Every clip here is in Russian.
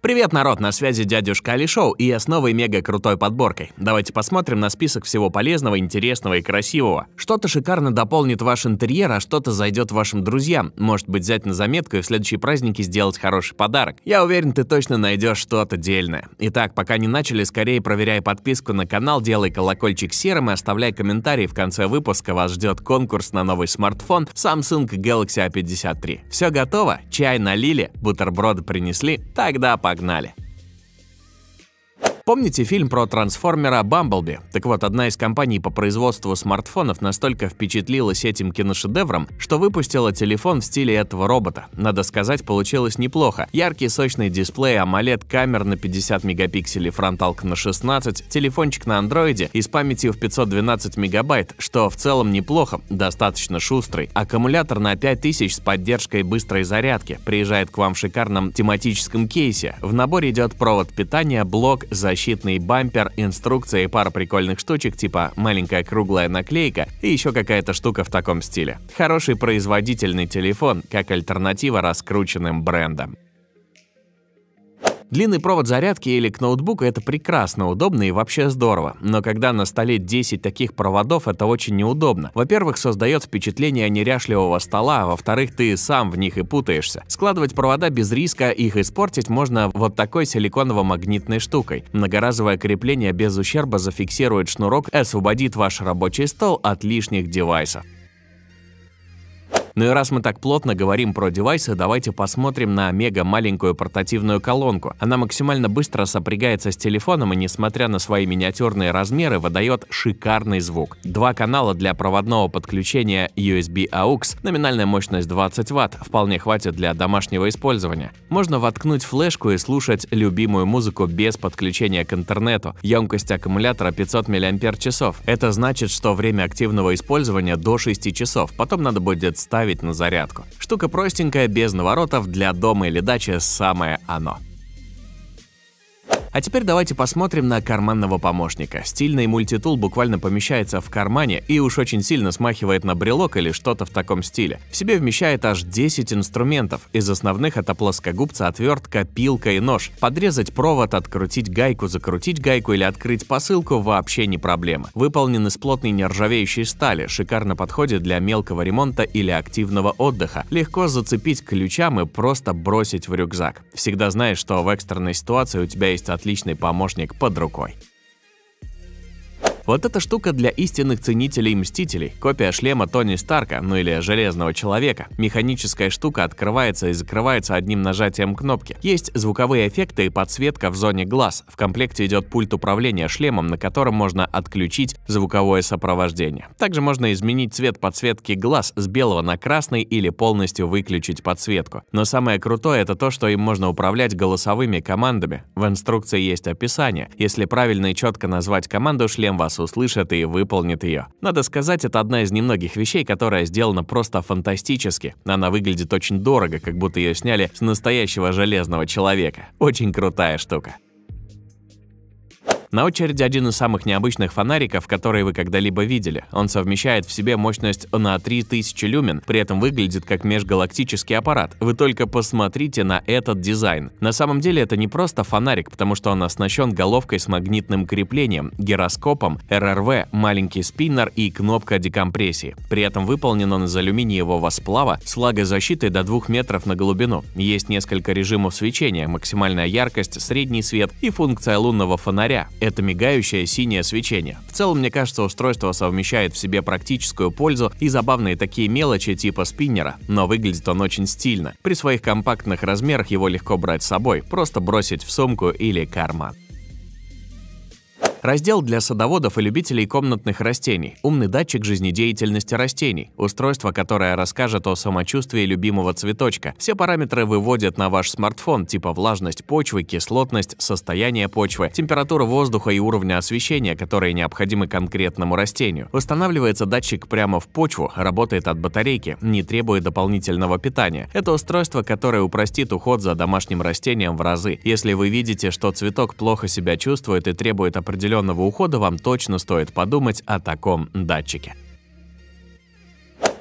Привет, народ, на связи дядюшка Али Шоу, и я с новой мега крутой подборкой. Давайте посмотрим на список всего полезного, интересного и красивого. Что-то шикарно дополнит ваш интерьер, а что-то зайдет вашим друзьям. Может быть, взять на заметку и в следующие праздники сделать хороший подарок. Я уверен, ты точно найдешь что-то дельное. Итак, пока не начали, скорее проверяй подписку на канал, делай колокольчик серым и оставляй комментарии. В конце выпуска вас ждет конкурс на новый смартфон Samsung Galaxy A53. Все готово? Чай налили? Бутерброды принесли? Тогда пока. Погнали! Помните фильм про трансформера «Бамблби»? Так вот, одна из компаний по производству смартфонов настолько впечатлилась этим киношедевром, что выпустила телефон в стиле этого робота. Надо сказать, получилось неплохо. Яркий сочный дисплей, AMOLED, камер на 50 мегапикселей, фронталка на 16, телефончик на андроиде и с памятью в 512 мегабайт, что в целом неплохо, достаточно шустрый. Аккумулятор на 5000 с поддержкой быстрой зарядки приезжает к вам в шикарном тематическом кейсе. В набор идет провод питания, блок, защита защитный бампер, инструкция и пара прикольных штучек типа маленькая круглая наклейка и еще какая-то штука в таком стиле. Хороший производительный телефон, как альтернатива раскрученным брендам. Длинный провод зарядки или к ноутбуку это прекрасно, удобно и вообще здорово. Но когда на столе 10 таких проводов, это очень неудобно. Во-первых, создает впечатление неряшливого стола, а во-вторых, ты сам в них и путаешься. Складывать провода без риска их испортить можно вот такой силиконово-магнитной штукой. Многоразовое крепление без ущерба зафиксирует шнурок и освободит ваш рабочий стол от лишних девайсов. Ну и раз мы так плотно говорим про девайсы, давайте посмотрим на мега маленькую портативную колонку. Она максимально быстро сопрягается с телефоном и, несмотря на свои миниатюрные размеры, выдает шикарный звук. Два канала для проводного подключения USB AUX, номинальная мощность 20 Вт, вполне хватит для домашнего использования. Можно воткнуть флешку и слушать любимую музыку без подключения к интернету. Емкость аккумулятора 500 мАч. Это значит, что время активного использования до 6 часов. Потом надо будет ставить поставить на зарядку. Штука простенькая, без наворотов, для дома или дачи самое оно. А теперь давайте посмотрим на карманного помощника. Стильный мультитул буквально помещается в кармане и уж очень сильно смахивает на брелок или что-то в таком стиле. В себе вмещает аж 10 инструментов. Из основных это плоскогубца, отвертка, пилка и нож. Подрезать провод, открутить гайку, закрутить гайку или открыть посылку вообще не проблема. Выполнен из плотной нержавеющей стали, шикарно подходит для мелкого ремонта или активного отдыха. Легко зацепить ключам и просто бросить в рюкзак. Всегда знаешь, что в экстренной ситуации у тебя есть отличный отличный помощник под рукой. Вот эта штука для истинных ценителей и мстителей. Копия шлема Тони Старка, ну или Железного Человека. Механическая штука открывается и закрывается одним нажатием кнопки. Есть звуковые эффекты и подсветка в зоне глаз. В комплекте идет пульт управления шлемом, на котором можно отключить звуковое сопровождение. Также можно изменить цвет подсветки глаз с белого на красный или полностью выключить подсветку. Но самое крутое это то, что им можно управлять голосовыми командами. В инструкции есть описание. Если правильно и четко назвать команду, шлем вас услышит и выполнит ее. Надо сказать, это одна из немногих вещей, которая сделана просто фантастически. Она выглядит очень дорого, как будто ее сняли с настоящего железного человека. Очень крутая штука. На очереди один из самых необычных фонариков, которые вы когда-либо видели. Он совмещает в себе мощность на 3000 люмен, при этом выглядит как межгалактический аппарат. Вы только посмотрите на этот дизайн. На самом деле это не просто фонарик, потому что он оснащен головкой с магнитным креплением, гироскопом, РРВ, маленький спиннер и кнопка декомпрессии. При этом выполнен он из алюминиевого сплава с лагозащитой до 2 метров на глубину. Есть несколько режимов свечения, максимальная яркость, средний свет и функция лунного фонаря. Это мигающее синее свечение. В целом, мне кажется, устройство совмещает в себе практическую пользу и забавные такие мелочи типа спиннера, но выглядит он очень стильно. При своих компактных размерах его легко брать с собой, просто бросить в сумку или карман. Раздел для садоводов и любителей комнатных растений. Умный датчик жизнедеятельности растений. Устройство, которое расскажет о самочувствии любимого цветочка. Все параметры выводят на ваш смартфон, типа влажность почвы, кислотность, состояние почвы, температура воздуха и уровня освещения, которые необходимы конкретному растению. Устанавливается датчик прямо в почву, работает от батарейки, не требует дополнительного питания. Это устройство, которое упростит уход за домашним растением в разы. Если вы видите, что цветок плохо себя чувствует и требует определенного определенного ухода вам точно стоит подумать о таком датчике.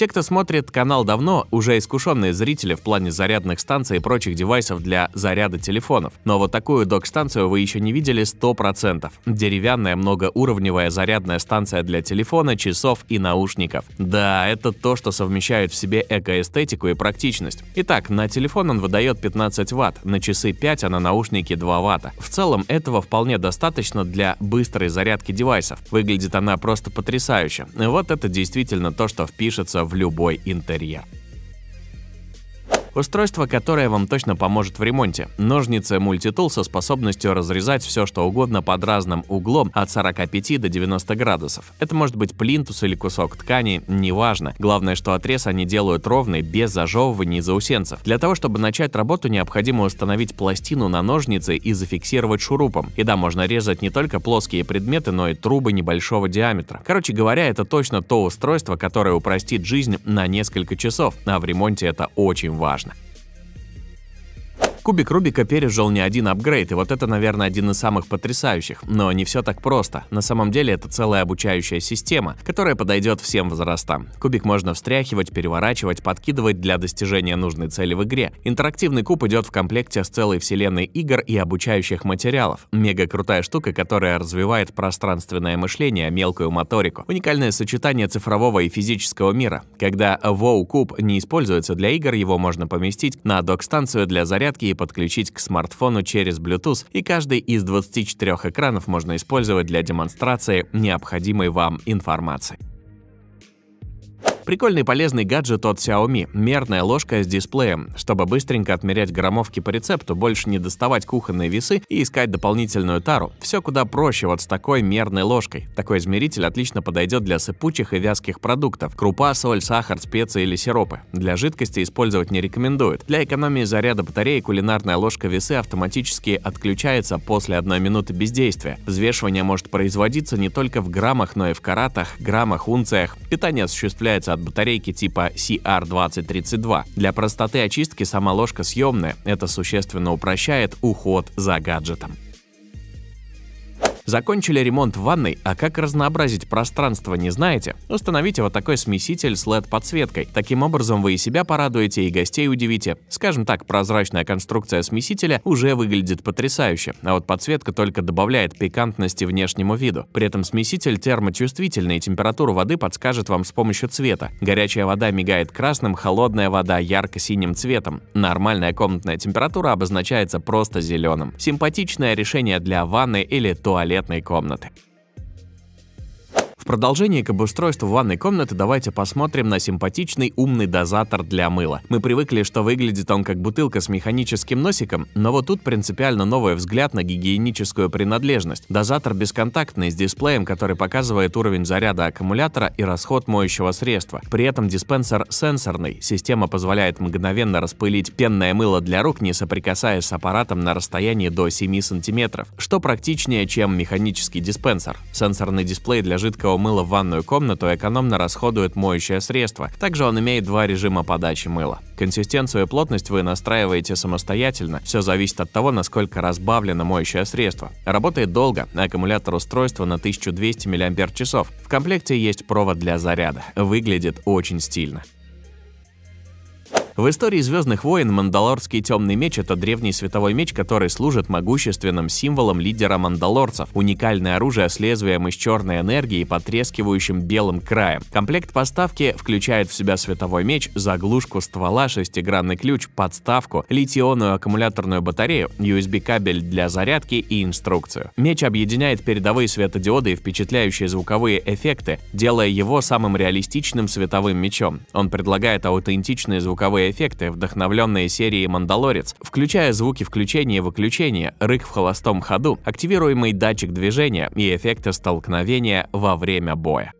Те, кто смотрит канал давно, уже искушенные зрители в плане зарядных станций и прочих девайсов для заряда телефонов. Но вот такую док-станцию вы еще не видели 100%. Деревянная многоуровневая зарядная станция для телефона, часов и наушников. Да, это то, что совмещает в себе экоэстетику и практичность. Итак, на телефон он выдает 15 Вт, на часы 5, а на наушники 2 Вт. В целом этого вполне достаточно для быстрой зарядки девайсов. Выглядит она просто потрясающе. Вот это действительно то, что впишется в в любой интерьер. Устройство, которое вам точно поможет в ремонте. Ножницы мультитул со способностью разрезать все, что угодно под разным углом от 45 до 90 градусов. Это может быть плинтус или кусок ткани, неважно. Главное, что отрез они делают ровный, без зажевывания и заусенцев. Для того, чтобы начать работу, необходимо установить пластину на ножницы и зафиксировать шурупом. И да, можно резать не только плоские предметы, но и трубы небольшого диаметра. Короче говоря, это точно то устройство, которое упростит жизнь на несколько часов, а в ремонте это очень важно. Кубик Рубика пережил не один апгрейд, и вот это, наверное, один из самых потрясающих. Но не все так просто. На самом деле это целая обучающая система, которая подойдет всем возрастам. Кубик можно встряхивать, переворачивать, подкидывать для достижения нужной цели в игре. Интерактивный куб идет в комплекте с целой вселенной игр и обучающих материалов. Мега крутая штука, которая развивает пространственное мышление, мелкую моторику. Уникальное сочетание цифрового и физического мира. Когда WoW куб не используется для игр, его можно поместить на док-станцию для зарядки и подключить к смартфону через Bluetooth, и каждый из 24 экранов можно использовать для демонстрации необходимой вам информации. Прикольный полезный гаджет от Xiaomi – мерная ложка с дисплеем, чтобы быстренько отмерять граммовки по рецепту, больше не доставать кухонные весы и искать дополнительную тару. Все куда проще вот с такой мерной ложкой. Такой измеритель отлично подойдет для сыпучих и вязких продуктов – крупа, соль, сахар, специи или сиропы. Для жидкости использовать не рекомендуют. Для экономии заряда батареи кулинарная ложка весы автоматически отключается после одной минуты бездействия. Взвешивание может производиться не только в граммах, но и в каратах, граммах, унциях. Питание осуществляется от батарейки типа CR2032. Для простоты очистки сама ложка съемная, это существенно упрощает уход за гаджетом. Закончили ремонт в ванной, а как разнообразить пространство не знаете? Установите вот такой смеситель с LED-подсветкой. Таким образом вы и себя порадуете, и гостей удивите. Скажем так, прозрачная конструкция смесителя уже выглядит потрясающе, а вот подсветка только добавляет пикантности внешнему виду. При этом смеситель термочувствительный, и температуру воды подскажет вам с помощью цвета. Горячая вода мигает красным, холодная вода ярко-синим цветом. Нормальная комнатная температура обозначается просто зеленым. Симпатичное решение для ванны или туалета туалетной комнаты. В продолжении к обустройству ванной комнаты давайте посмотрим на симпатичный умный дозатор для мыла. Мы привыкли, что выглядит он как бутылка с механическим носиком, но вот тут принципиально новый взгляд на гигиеническую принадлежность. Дозатор бесконтактный с дисплеем, который показывает уровень заряда аккумулятора и расход моющего средства. При этом диспенсер сенсорный. Система позволяет мгновенно распылить пенное мыло для рук, не соприкасаясь с аппаратом на расстоянии до 7 сантиметров, что практичнее, чем механический диспенсер. Сенсорный дисплей для жидкого жидкого мыла в ванную комнату экономно расходует моющее средство. Также он имеет два режима подачи мыла. Консистенцию и плотность вы настраиваете самостоятельно. Все зависит от того, насколько разбавлено моющее средство. Работает долго. Аккумулятор устройства на 1200 мАч. В комплекте есть провод для заряда. Выглядит очень стильно. В истории «Звездных войн» Мандалорский темный меч — это древний световой меч, который служит могущественным символом лидера мандалорцев, уникальное оружие с лезвием из черной энергии и потрескивающим белым краем. Комплект поставки включает в себя световой меч, заглушку ствола, шестигранный ключ, подставку, литионную аккумуляторную батарею, USB-кабель для зарядки и инструкцию. Меч объединяет передовые светодиоды и впечатляющие звуковые эффекты, делая его самым реалистичным световым мечом. Он предлагает аутентичные звуковые новые эффекты, вдохновленные серией «Мандалорец», включая звуки включения и выключения, рык в холостом ходу, активируемый датчик движения и эффекты столкновения во время боя.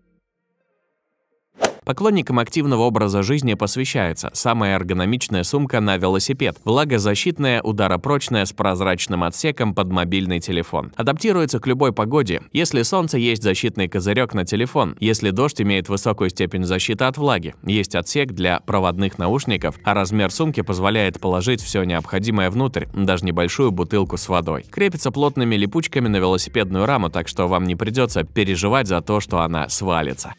Поклонникам активного образа жизни посвящается самая эргономичная сумка на велосипед, влагозащитная, ударопрочная, с прозрачным отсеком под мобильный телефон. Адаптируется к любой погоде. Если солнце, есть защитный козырек на телефон. Если дождь, имеет высокую степень защиты от влаги. Есть отсек для проводных наушников, а размер сумки позволяет положить все необходимое внутрь, даже небольшую бутылку с водой. Крепится плотными липучками на велосипедную раму, так что вам не придется переживать за то, что она свалится.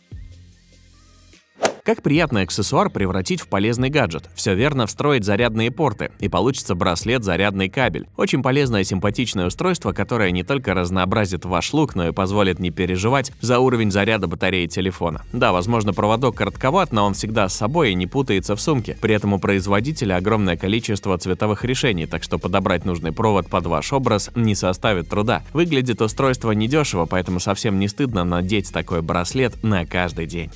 Как приятный аксессуар превратить в полезный гаджет? Все верно, встроить зарядные порты, и получится браслет зарядный кабель. Очень полезное симпатичное устройство, которое не только разнообразит ваш лук, но и позволит не переживать за уровень заряда батареи телефона. Да, возможно, проводок коротковат, но он всегда с собой и не путается в сумке. При этом у производителя огромное количество цветовых решений, так что подобрать нужный провод под ваш образ не составит труда. Выглядит устройство недешево, поэтому совсем не стыдно надеть такой браслет на каждый день.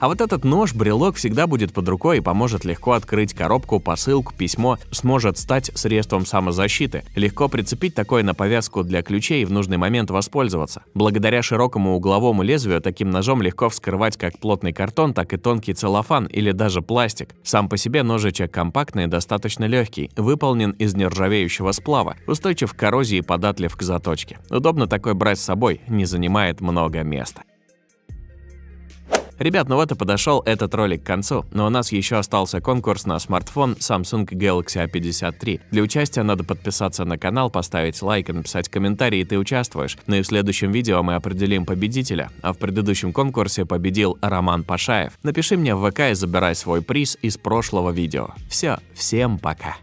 А вот этот нож, брелок всегда будет под рукой и поможет легко открыть коробку, посылку, письмо, сможет стать средством самозащиты. Легко прицепить такое на повязку для ключей и в нужный момент воспользоваться. Благодаря широкому угловому лезвию таким ножом легко вскрывать как плотный картон, так и тонкий целлофан или даже пластик. Сам по себе ножичек компактный и достаточно легкий, выполнен из нержавеющего сплава, устойчив к коррозии и податлив к заточке. Удобно такой брать с собой, не занимает много места. Ребят, ну вот и подошел этот ролик к концу, но у нас еще остался конкурс на смартфон Samsung Galaxy A53. Для участия надо подписаться на канал, поставить лайк и написать комментарий, и ты участвуешь. Ну и в следующем видео мы определим победителя, а в предыдущем конкурсе победил Роман Пашаев. Напиши мне в ВК и забирай свой приз из прошлого видео. Все, всем пока!